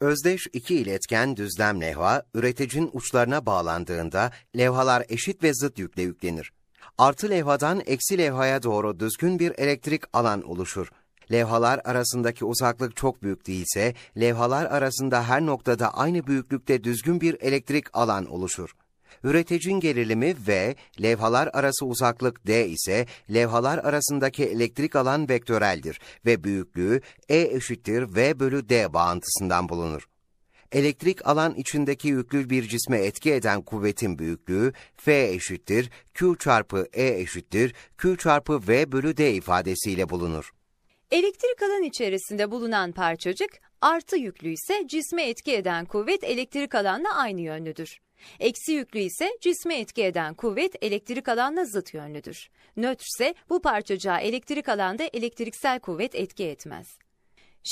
Özdeş iki iletken düzlem levha, üreticinin uçlarına bağlandığında levhalar eşit ve zıt yükle yüklenir. Artı levhadan eksi levhaya doğru düzgün bir elektrik alan oluşur. Levhalar arasındaki uzaklık çok büyük değilse, levhalar arasında her noktada aynı büyüklükte düzgün bir elektrik alan oluşur. Üretecin gerilimi V, levhalar arası uzaklık D ise levhalar arasındaki elektrik alan vektöreldir ve büyüklüğü E eşittir V bölü D bağıntısından bulunur. Elektrik alan içindeki yüklü bir cisme etki eden kuvvetin büyüklüğü F eşittir Q çarpı E eşittir Q çarpı V bölü D ifadesiyle bulunur. Elektrik alan içerisinde bulunan parçacık artı yüklü ise cisme etki eden kuvvet elektrik alanla aynı yönlüdür. Eksi yüklü ise cisme etki eden kuvvet elektrik alanla zıt yönlüdür. Nötr ise bu parçacığa elektrik alanda elektriksel kuvvet etki etmez.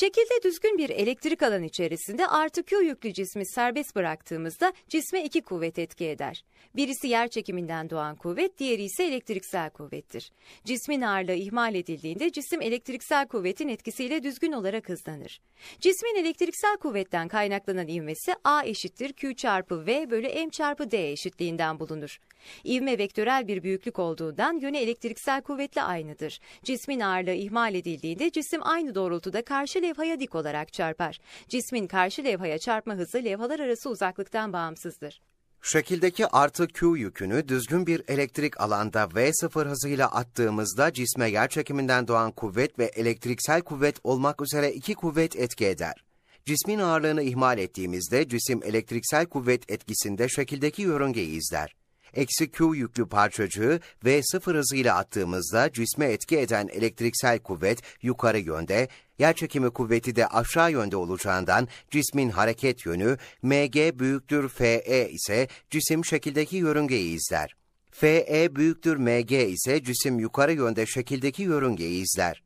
Şekilde düzgün bir elektrik alan içerisinde artı Q yüklü cismi serbest bıraktığımızda cisme iki kuvvet etki eder. Birisi yer çekiminden doğan kuvvet, diğeri ise elektriksel kuvvettir. Cismin ağırlığı ihmal edildiğinde cisim elektriksel kuvvetin etkisiyle düzgün olarak hızlanır. Cismin elektriksel kuvvetten kaynaklanan ivmesi A eşittir Q çarpı V bölü M çarpı D eşitliğinden bulunur. İvme vektörel bir büyüklük olduğundan yönü elektriksel kuvvetle aynıdır. Cismin ağırlığı ihmal edildiğinde cisim aynı doğrultuda karşı levhaya dik olarak çarpar. Cismin karşı levhaya çarpma hızı levhalar arası uzaklıktan bağımsızdır. Şekildeki artı Q yükünü düzgün bir elektrik alanda V0 hızıyla attığımızda cisme yer çekiminden doğan kuvvet ve elektriksel kuvvet olmak üzere iki kuvvet etki eder. Cismin ağırlığını ihmal ettiğimizde cisim elektriksel kuvvet etkisinde şekildeki yörüngeyi izler eksi Q yüklü parçacığı v sıfır hızıyla attığımızda cisme etki eden elektriksel kuvvet yukarı yönde, yerçekimi kuvveti de aşağı yönde olacağından cismin hareket yönü mg büyüktür fe ise cisim şekildeki yörüngeyi izler. fe büyüktür mg ise cisim yukarı yönde şekildeki yörüngeyi izler.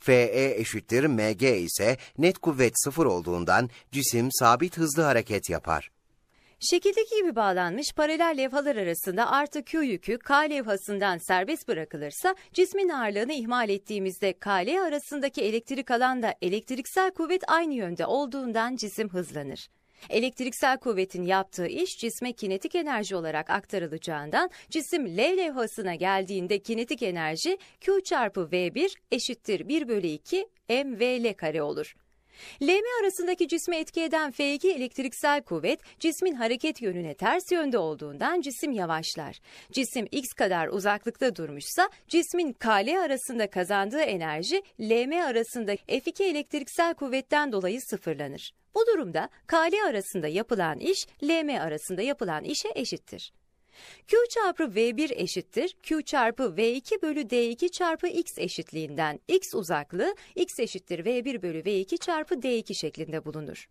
Fe eşittir mg ise net kuvvet sıfır olduğundan cisim sabit hızlı hareket yapar. Şekildeki gibi bağlanmış paralel levhalar arasında artı Q yükü K levhasından serbest bırakılırsa cismin ağırlığını ihmal ettiğimizde KL arasındaki elektrik alanda elektriksel kuvvet aynı yönde olduğundan cisim hızlanır. Elektriksel kuvvetin yaptığı iş cisme kinetik enerji olarak aktarılacağından cisim L levhasına geldiğinde kinetik enerji Q çarpı V1 eşittir 1 bölü 2 MVL kare olur. LM arasındaki cisme etki eden F2 elektriksel kuvvet cismin hareket yönüne ters yönde olduğundan cisim yavaşlar. Cisim X kadar uzaklıkta durmuşsa cismin KL arasında kazandığı enerji LM arasında F2 elektriksel kuvvetten dolayı sıfırlanır. Bu durumda KL arasında yapılan iş LM arasında yapılan işe eşittir. Q çarpı V1 eşittir Q çarpı V2 bölü D2 çarpı X eşitliğinden X uzaklığı X eşittir V1 bölü V2 çarpı D2 şeklinde bulunur.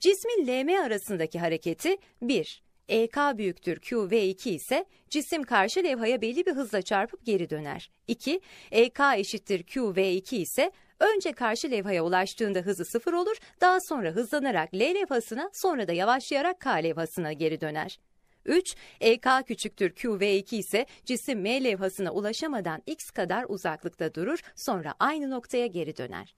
Cismin LM arasındaki hareketi 1. EK büyüktür QV2 ise cisim karşı levhaya belli bir hızla çarpıp geri döner. 2. EK eşittir QV2 ise önce karşı levhaya ulaştığında hızı sıfır olur, daha sonra hızlanarak L levhasına, sonra da yavaşlayarak K levhasına geri döner. 3. EK küçüktür Q ve 2 ise cisim M levhasına ulaşamadan X kadar uzaklıkta durur sonra aynı noktaya geri döner.